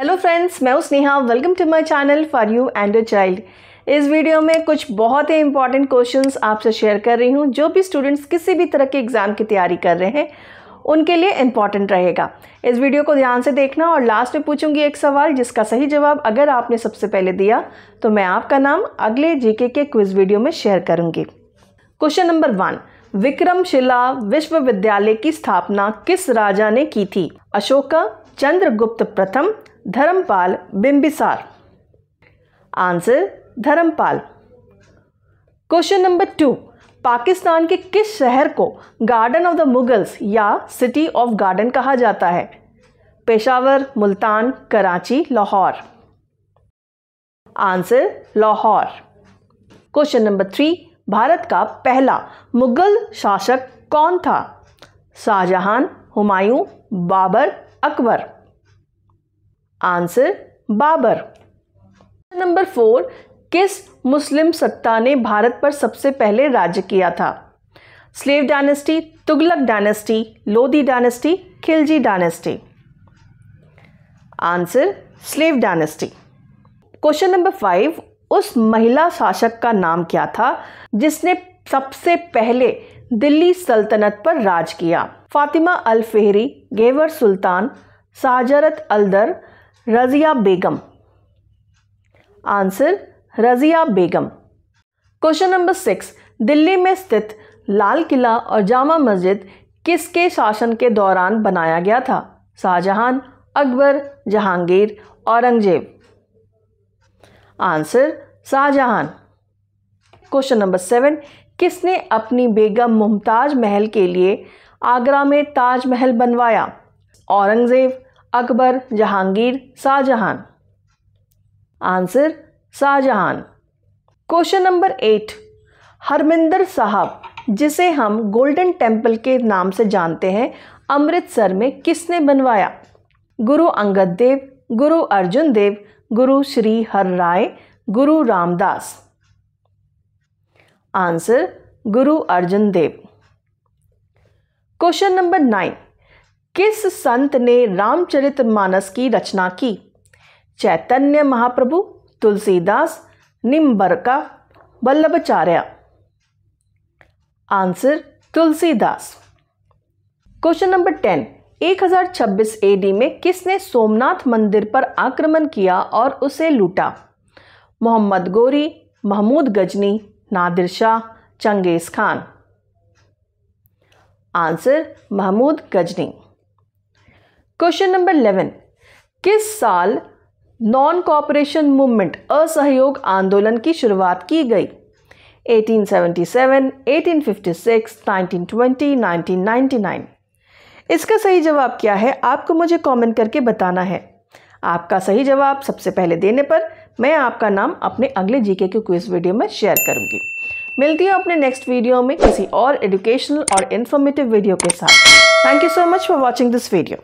hello friends मैं हूं Sneha welcome to my channel for you and a child इस video में कुछ बहुत ही इंपॉर्टेंट क्वेश्चंस आपसे शेयर कर रही हूं जो भी स्टूडेंट्स किसी भी तरह के एग्ज़ाम की तैयारी कर रहे हैं उनके लिए इम्पॉर्टेंट रहेगा इस वीडियो को ध्यान से देखना और लास्ट में पूछूंगी एक सवाल जिसका सही जवाब अगर आपने सबसे पहले दिया तो मैं आपका नाम अगले जीके के क्विज़ वीडियो में शेयर करूंगी क्वेश्चन नंबर वन विक्रमशिला विश्वविद्यालय की स्थापना किस राजा ने की थी अशोका चंद्रगुप्त प्रथम Dharmapala Bimbisara answer Dharmapala question number two Pakistan के किस शहर को गार्डन ऑफ द मुगल्स या सिटी ऑफ गार्डन कहा जाता है Peshawar Multan Karachi Lahore answer Lahore question number three Bharat का पहला मुगल शासक कौन था Shahjahan Humayun Babur Akbar answer Babur number four किस मुस्लिम सत्ता ने भारत पर सबसे पहले राज्य किया था slave dynasty Tughlaq dynasty Lodi dynasty Khilji dynasty answer slave dynasty question number five उस महिला शासक का नाम क्या था जिसने सबसे पहले दिल्ली सल्तनत पर राज किया फातिमा अल फेहरी गेवर सुल्तान साजरत अलदर Razia Begum answer Razia Begum question number six Delhi में स्थित लाल किला और जामा मस्जिद किसके शासन के दौरान बनाया गया था Shahjahan Akbar Jahangir Aurangzeb answer Shahjahan question number seven किसने अपनी बेगम मुमताज महल के लिए आगरा में ताजमहल बनवाया Aurangzeb Akbar Jahangir Shahjahan answer Shahjahan question number eight Harmandir Sahib जिसे हम गोल्डन टेम्पल के नाम से जानते हैं अमृतसर में किसने बनवाया गुरु अंगद देव गुरु अर्जुन देव गुरु श्री हर राय गुरु Ramdas answer Guru Arjun Dev question number nine किस संत ने रामचरित मानस की रचना की Chaitanya Mahaprabhu Tulsidas Nimbarka Vallabhacharya answer Tulsidas question number ten 1026 AD में किसने सोमनाथ मंदिर पर आक्रमण किया और उसे लूटा Mohammad Ghori Mahmud Ghazni Nadir Shah Genghis Khan answer Mahmud Ghazni question number eleven किस साल नॉन कॉपरेशन मूवमेंट असहयोग आंदोलन की शुरुआत की गई 1877, 1856, 1920, 1999 इसका सही जवाब क्या है आपको मुझे कमेंट करके बताना है आपका सही जवाब सबसे पहले देने पर मैं आपका नाम अपने अगले जीके के क्विज वीडियो में शेयर करूंगी मिलती हूँ अपने नेक्स्ट वीडियो में किसी और एजुकेशनल और इन्फॉर्मेटिव वीडियो के साथ thank you so much for watching this video